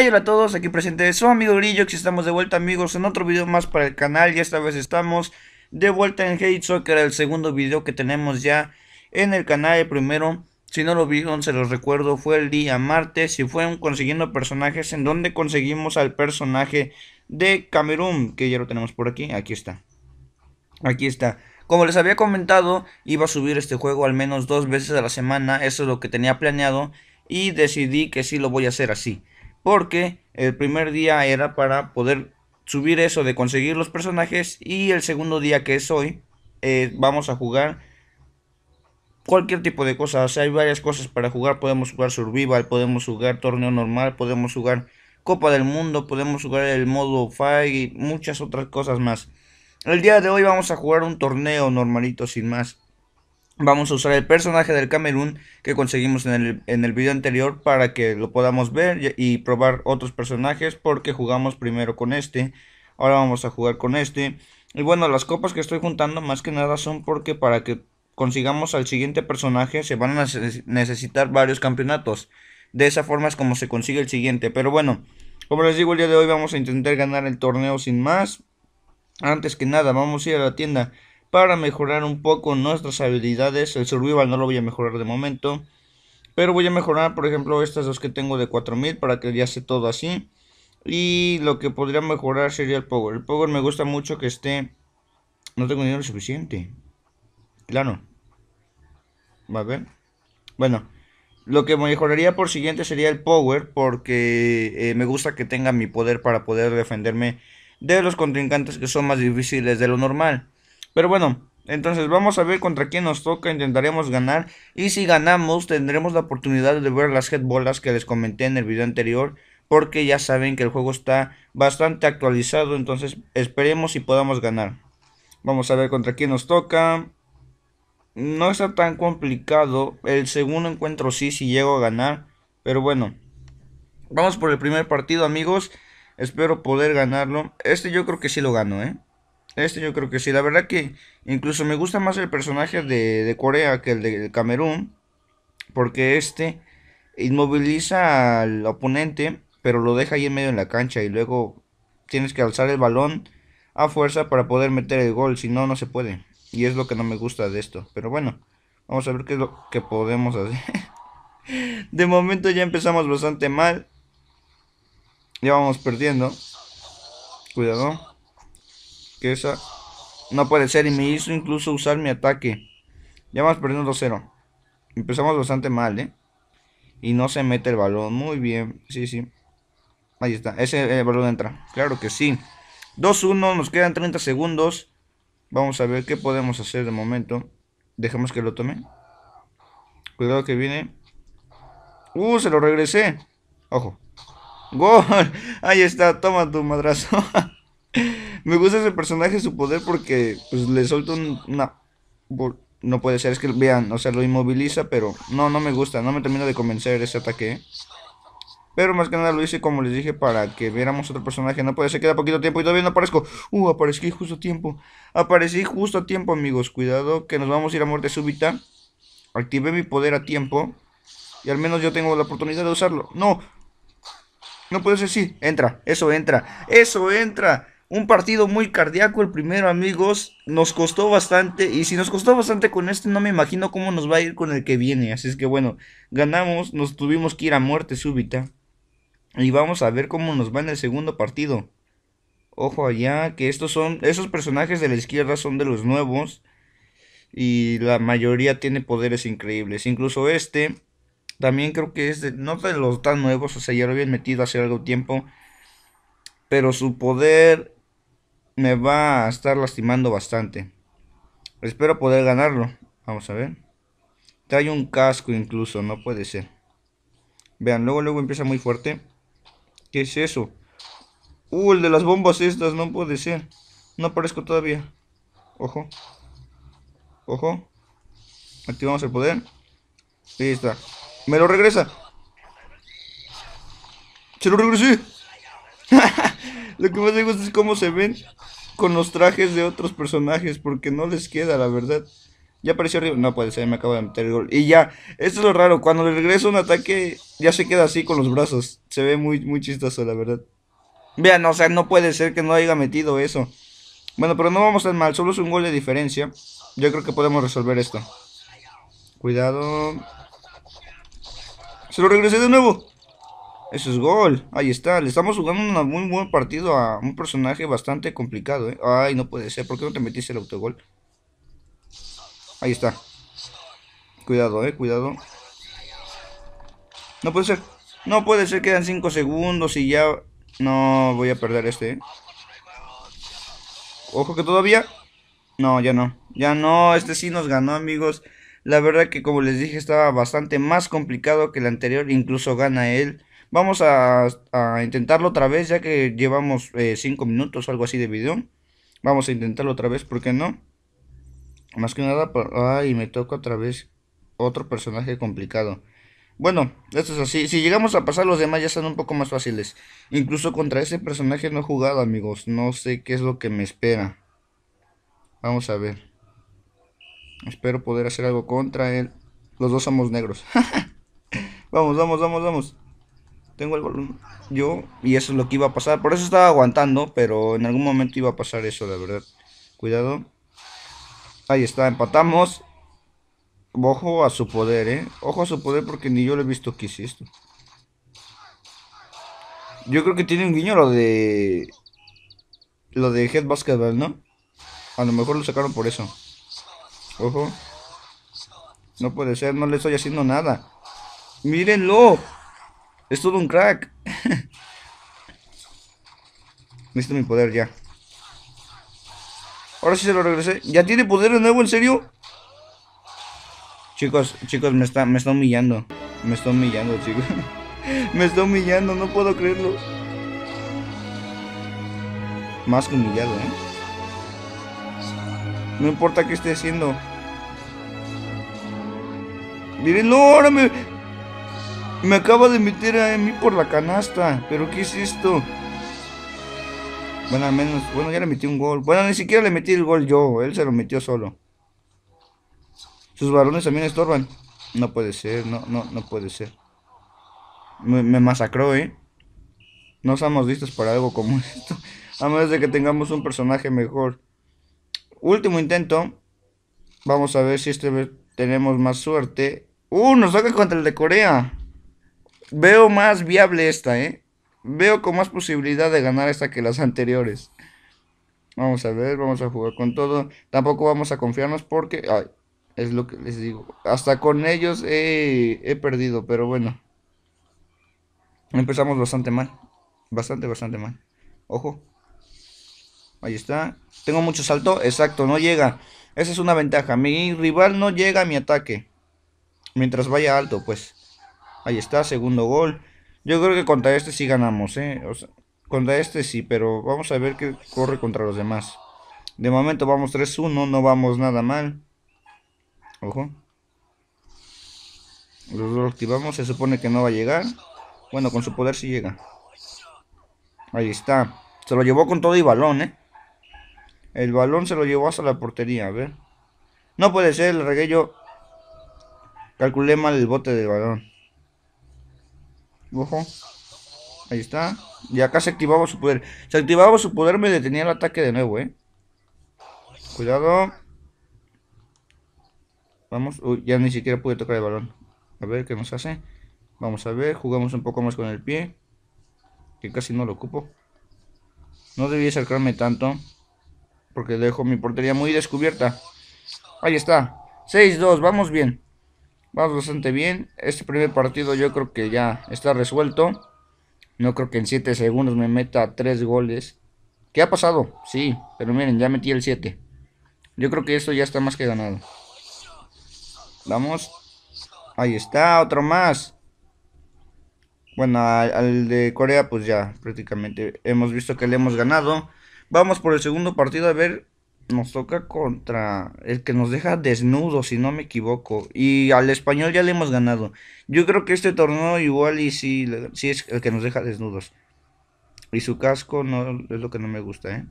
hola a todos, aquí presentes su amigo Grillo, que estamos de vuelta amigos en otro video más para el canal y esta vez estamos de vuelta en Hate era el segundo video que tenemos ya en el canal, el primero, si no lo vieron se los recuerdo, fue el día martes y fueron consiguiendo personajes en donde conseguimos al personaje de Camerún, que ya lo tenemos por aquí, aquí está, aquí está. Como les había comentado, iba a subir este juego al menos dos veces a la semana, eso es lo que tenía planeado y decidí que sí lo voy a hacer así porque el primer día era para poder subir eso de conseguir los personajes y el segundo día que es hoy eh, vamos a jugar cualquier tipo de cosas, o sea, hay varias cosas para jugar, podemos jugar survival, podemos jugar torneo normal, podemos jugar Copa del Mundo, podemos jugar el modo Fight y muchas otras cosas más. El día de hoy vamos a jugar un torneo normalito sin más. Vamos a usar el personaje del Camerún que conseguimos en el, en el video anterior para que lo podamos ver y, y probar otros personajes porque jugamos primero con este. Ahora vamos a jugar con este. Y bueno, las copas que estoy juntando más que nada son porque para que consigamos al siguiente personaje se van a necesitar varios campeonatos. De esa forma es como se consigue el siguiente. Pero bueno, como les digo el día de hoy vamos a intentar ganar el torneo sin más. Antes que nada, vamos a ir a la tienda para mejorar un poco nuestras habilidades. El survival no lo voy a mejorar de momento. Pero voy a mejorar, por ejemplo, estas dos que tengo de 4000 para que ya esté todo así. Y lo que podría mejorar sería el power. El power me gusta mucho que esté... No tengo dinero suficiente. Claro. Va a ver. Bueno. Lo que mejoraría por siguiente sería el power. Porque eh, me gusta que tenga mi poder para poder defenderme de los contrincantes que son más difíciles de lo normal. Pero bueno, entonces vamos a ver contra quién nos toca, intentaremos ganar y si ganamos tendremos la oportunidad de ver las headbolas que les comenté en el video anterior porque ya saben que el juego está bastante actualizado, entonces esperemos y podamos ganar. Vamos a ver contra quién nos toca. No está tan complicado, el segundo encuentro sí, si llego a ganar, pero bueno. Vamos por el primer partido amigos, espero poder ganarlo. Este yo creo que sí lo gano, ¿eh? Este yo creo que sí. La verdad que incluso me gusta más el personaje de, de Corea que el de, Camerún. Porque este inmoviliza al oponente, pero lo deja ahí en medio en la cancha. Y luego tienes que alzar el balón a fuerza para poder meter el gol. Si no, no se puede. Y es lo que no me gusta de esto. Pero bueno, vamos a ver qué es lo que podemos hacer. de momento ya empezamos bastante mal. Ya vamos perdiendo. Cuidado esa no puede ser y me hizo incluso usar mi ataque. Ya vamos perdiendo 2-0. Empezamos bastante mal, ¿eh? Y no se mete el balón. Muy bien. Sí, sí. Ahí está. Ese balón entra. Claro que sí. 2-1. Nos quedan 30 segundos. Vamos a ver qué podemos hacer de momento. Dejemos que lo tome. Cuidado que viene. Uh, se lo regresé. Ojo. Gol. Ahí está. Toma tu madrazo. Me gusta ese personaje, su poder, porque pues, le suelta una... No puede ser, es que vean, o sea, lo inmoviliza, pero no, no me gusta, no me termina de convencer ese ataque. Pero más que nada lo hice como les dije para que viéramos otro personaje. No puede ser, queda poquito tiempo y todavía no aparezco. Uh, aparecí justo a tiempo. Aparecí justo a tiempo, amigos. Cuidado que nos vamos a ir a muerte súbita. Activé mi poder a tiempo. Y al menos yo tengo la oportunidad de usarlo. No. No puede ser, sí. Entra. Eso entra. Eso entra. Un partido muy cardíaco el primero, amigos. Nos costó bastante. Y si nos costó bastante con este, no me imagino cómo nos va a ir con el que viene. Así es que bueno, ganamos. Nos tuvimos que ir a muerte súbita. Y vamos a ver cómo nos va en el segundo partido. Ojo allá, que estos son. Esos personajes de la izquierda son de los nuevos. Y la mayoría tiene poderes increíbles. Incluso este. También creo que es de. No de los tan nuevos. O sea, ya lo habían metido hace algo tiempo. Pero su poder me va a estar lastimando bastante. Espero poder ganarlo. Vamos a ver. Trae un casco incluso, no puede ser. Vean, luego luego empieza muy fuerte. ¿Qué es eso? Uh, el de las bombas estas, no puede ser. No aparezco todavía. Ojo. Ojo. Activamos el poder. Ahí está. Me lo regresa. Se lo regresé. Lo que más me gusta es cómo se ven con los trajes de otros personajes, porque no les queda, la verdad. Ya apareció arriba. No puede ser, me acabo de meter el gol. Y ya, esto es lo raro. Cuando le regreso un ataque, ya se queda así con los brazos. Se ve muy, muy chistoso, la verdad. Vean, o sea, no puede ser que no haya metido eso. Bueno, pero no vamos tan mal. Solo es un gol de diferencia. Yo creo que podemos resolver esto. Cuidado. Se lo regresé de nuevo. Eso es gol. Ahí está. Le estamos jugando un muy buen partido a un personaje bastante complicado. ¿eh? Ay, no puede ser. ¿Por qué no te metiste el autogol? Ahí está. Cuidado, eh. Cuidado. No puede ser. No puede ser. Quedan 5 segundos y ya... No, voy a perder este, ¿eh? Ojo que todavía... No, ya no. Ya no. Este sí nos ganó, amigos. La verdad que como les dije estaba bastante más complicado que el anterior. Incluso gana él. Vamos a, intentarlo otra vez ya que llevamos 5 eh, minutos o algo así de video. Vamos a intentarlo otra vez, ¿por qué no? Más que nada, por... ay, me toca otra vez otro personaje complicado. Bueno, esto es así. Si llegamos a pasar, los demás ya son un poco más fáciles. Incluso contra ese personaje no he jugado, amigos. No sé qué es lo que me espera. Vamos a ver. Espero poder hacer algo contra él. Los dos somos negros. vamos, vamos, vamos, vamos tengo el volumen. Yo, y eso es lo que iba a pasar. Por eso estaba aguantando, pero en algún momento iba a pasar eso, la verdad. Cuidado. Ahí está, empatamos. Ojo a su poder, eh. Ojo a su poder porque ni yo lo he visto que hiciste. Yo creo que tiene un guiño lo de... Lo de Head Basketball, ¿no? A lo mejor lo sacaron por eso. Ojo. No puede ser, no le estoy haciendo nada. Mírenlo. Es todo un crack. Necesito mi poder ya. Ahora sí se lo regresé. ¿Ya tiene poder de nuevo? ¿En serio? Chicos, chicos, me está, me está humillando. Me está humillando, chicos. me está humillando, no puedo creerlo. Más que humillado, ¿eh? No importa qué esté haciendo. no! ahora me... Me acaba de meter a mí por la canasta. ¿Pero qué es esto? Bueno, al menos. Bueno, ya le metí un gol. Bueno, ni siquiera le metí el gol yo. Él se lo metió solo. Sus varones también estorban. No puede ser, no, no, no puede ser. Me, masacró, ¿eh? No estamos listos para algo como esto. A menos de que tengamos un personaje mejor. Último intento. Vamos a ver si este vez tenemos más suerte. ¡Uh! Nos saca contra el de Corea. Veo más viable esta, ¿eh? Veo con más posibilidad de ganar esta que las anteriores. Vamos a ver, vamos a jugar con todo. Tampoco vamos a confiarnos porque... Ay, es lo que les digo. Hasta con ellos he, he perdido, pero bueno. Empezamos bastante mal. Bastante, bastante mal. Ojo. Ahí está. Tengo mucho salto. Exacto, no llega. Esa es una ventaja. Mi rival no llega a mi ataque. Mientras vaya alto, pues. Ahí está, segundo gol. Yo creo que contra este sí ganamos, ¿eh? contra este sí, pero vamos a ver qué corre contra los demás. De momento vamos 3-1, no vamos nada mal. Ojo. Lo activamos, se supone que no va a llegar. Bueno, con su poder sí llega. Ahí está. Se lo llevó con todo y balón, ¿eh? El balón se lo llevó hasta la portería, a ver. No puede ser, el regué Calculé mal el bote de balón. Ojo. Ahí está. Y acá se activaba su poder. Se activaba su poder, me detenía el ataque de nuevo, eh. Cuidado. Vamos. Uy, ya ni siquiera pude tocar el balón. A ver qué nos hace. Vamos a ver. Jugamos un poco más con el pie. Que casi no lo ocupo. No debí acercarme tanto. Porque dejo mi portería muy descubierta. Ahí está. 6-2. Vamos bien. Vamos bastante bien. Este primer partido yo creo que ya está resuelto. No creo que en 7 segundos me meta 3 goles. ¿Qué ha pasado? Sí, pero miren, ya metí el 7. Yo creo que esto ya está más que ganado. Vamos. Ahí está, otro más. Bueno, al de Corea pues ya prácticamente hemos visto que le hemos ganado. Vamos por el segundo partido a ver nos toca contra el que nos deja desnudos, si no me equivoco. Y al español ya le hemos ganado. Yo creo que este torneo igual y si es el que nos deja desnudos. Y su casco no es lo que no me gusta, ¿eh?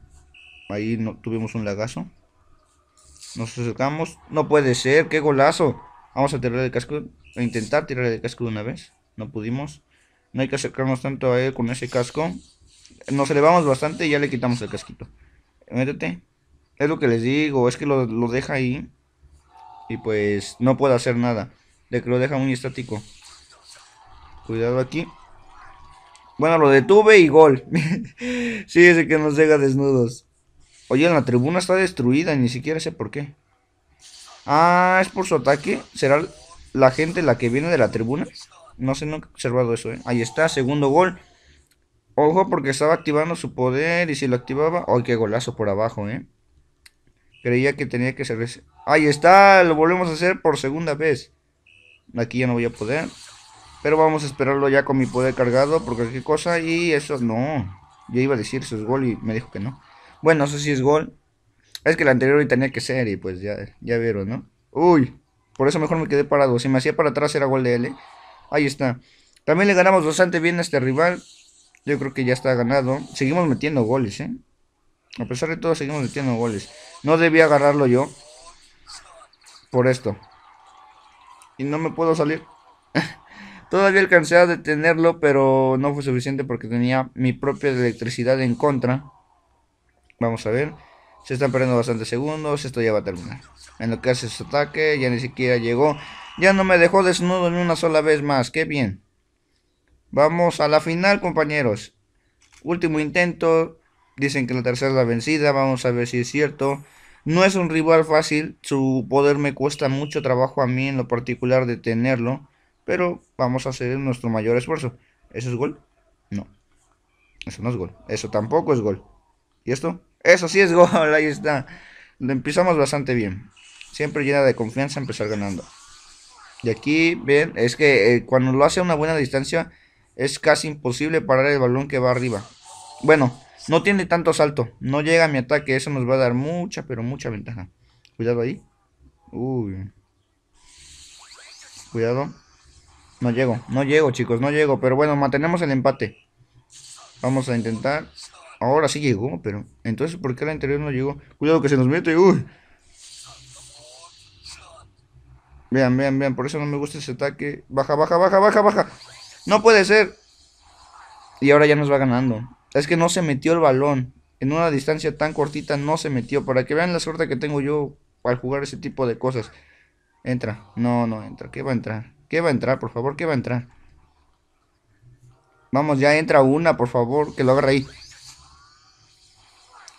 Ahí no, tuvimos un lagazo. Nos acercamos. No puede ser, qué golazo. Vamos a tirar el casco. A intentar tirar el casco de una vez. No pudimos. No hay que acercarnos tanto a él con ese casco. Nos elevamos bastante y ya le quitamos el casquito. Métete. Es lo que les digo, es que lo, deja ahí. Y pues no puede hacer nada. De que lo deja muy estático. Cuidado aquí. Bueno, lo detuve y gol. sí, ese que nos llega desnudos. Oye, la tribuna está destruida, ni siquiera sé por qué. Ah, es por su ataque. ¿Será la gente la que viene de la tribuna? No sé, nunca he observado eso, ¿eh? Ahí está, segundo gol. Ojo, porque estaba activando su poder y si lo activaba... ¡Ay, qué golazo por abajo, eh! Creía que tenía que ser ese. Ahí está, lo volvemos a hacer por segunda vez. Aquí ya no voy a poder. Pero vamos a esperarlo ya con mi poder cargado Porque qué cosa. Y eso no. Yo iba a decir eso es gol y me dijo que no. Bueno, eso sí es gol. Es que el anterior tenía que ser y pues ya, ya vieron, ¿no? Uy, por eso mejor me quedé parado. Si me hacía para atrás era gol de L. Ahí está. También le ganamos bastante bien a este rival. Yo creo que ya está ganado. Seguimos metiendo goles, ¿eh? A pesar de todo, seguimos metiendo goles. No debía agarrarlo yo. Por esto. Y no me puedo salir. Todavía alcancé a detenerlo, pero no fue suficiente porque tenía mi propia electricidad en contra. Vamos a ver. Se están perdiendo bastantes segundos. Esto ya va a terminar. En lo que hace su ataque, ya ni siquiera llegó. Ya no me dejó desnudo ni una sola vez más. Qué bien. Vamos a la final, compañeros. Último intento. Dicen que la tercera es la vencida, vamos a ver si es cierto. No es un rival fácil, su poder me cuesta mucho trabajo a mí en lo particular De tenerlo pero vamos a hacer nuestro mayor esfuerzo. ¿Eso es gol? No. Eso no es gol. Eso tampoco es gol. ¿Y esto? Eso sí es gol, ahí está. empezamos bastante bien. Siempre llena de confianza empezar ganando. Y aquí, ven, es que eh, cuando lo hace a una buena distancia es casi imposible parar el balón que va arriba. Bueno, no tiene tanto salto. No llega mi ataque. Eso nos va a dar mucha, pero mucha ventaja. Cuidado ahí. Uy. Cuidado. No llego. No llego, chicos. No llego. Pero bueno, mantenemos el empate. Vamos a intentar. Ahora sí llegó, pero... Entonces, ¿por qué la anterior no llegó? Cuidado que se nos mete. Uy. Vean, vean, vean. Por eso no me gusta ese ataque. Baja, baja, baja, baja, baja. No puede ser. Y ahora ya nos va ganando. Es que no se metió el balón. En una distancia tan cortita no se metió. Para que vean la suerte que tengo yo al jugar ese tipo de cosas. Entra. No, no entra. ¿Qué va a entrar? ¿Qué va a entrar, por favor? ¿Qué va a entrar? Vamos, ya entra una, por favor. Que lo agarre ahí.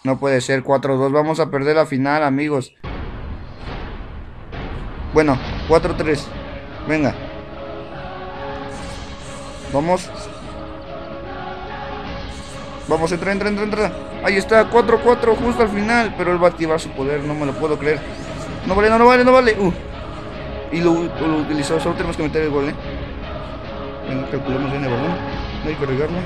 No puede ser. 4-2. Vamos a perder la final, amigos. Bueno, 4-3. Venga. Vamos. Vamos, entra, entra, entra, entra. Ahí está, 4-4 justo al final. Pero él va a activar su poder, no me lo puedo creer. No vale, no, vale, no vale. Uh. Y lo, lo utilizó, solo tenemos que meter el gol, eh. calculamos bien el balón. No hay que regarlo.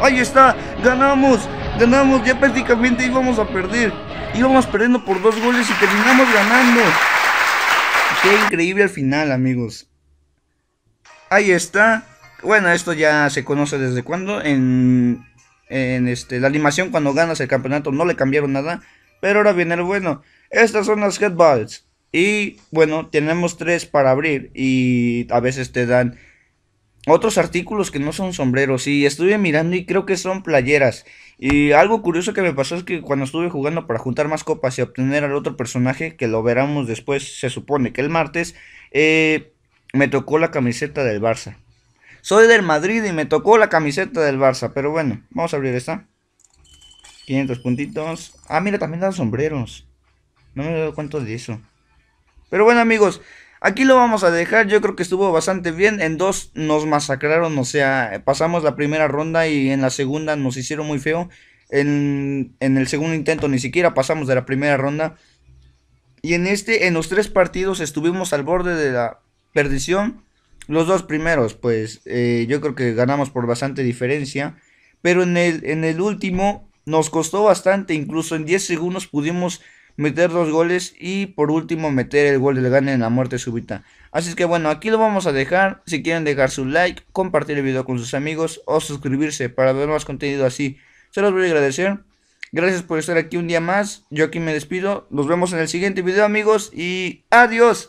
Ahí está, ganamos, ganamos. Ya prácticamente íbamos a perder. Íbamos perdiendo por dos goles y terminamos ganando. Qué increíble al final, amigos. Ahí está. Bueno, esto ya se conoce desde cuando. En en este, la animación cuando ganas el campeonato no le cambiaron nada. Pero ahora viene el bueno. Estas son las headballs. Y bueno, tenemos tres para abrir. Y a veces te dan otros artículos que no son sombreros. Y estuve mirando y creo que son playeras. Y algo curioso que me pasó es que cuando estuve jugando para juntar más copas y obtener al otro personaje, que lo veremos después, se supone que el martes, eh, me tocó la camiseta del Barça. Soy del Madrid y me tocó la camiseta del Barça. Pero bueno, vamos a abrir esta. 500 puntitos. Ah, mira, también dan sombreros. No me he dado cuenta de eso. Pero bueno, amigos. Aquí lo vamos a dejar, yo creo que estuvo bastante bien, en dos nos masacraron, o sea, pasamos la primera ronda y en la segunda nos hicieron muy feo, en, en el segundo intento ni siquiera pasamos de la primera ronda, y en este, en los tres partidos estuvimos al borde de la perdición, los dos primeros, pues eh, yo creo que ganamos por bastante diferencia. Pero en el, en el último nos costó bastante, incluso en 10 segundos pudimos meter dos goles y por último meter el gol del gane en la muerte súbita. Así que bueno, aquí lo vamos a dejar. Si quieren dejar su like, compartir el video con sus amigos o suscribirse para ver más contenido así. Se los voy a agradecer. Gracias por estar aquí un día más. Yo aquí me despido. Nos vemos en el siguiente video amigos y adiós.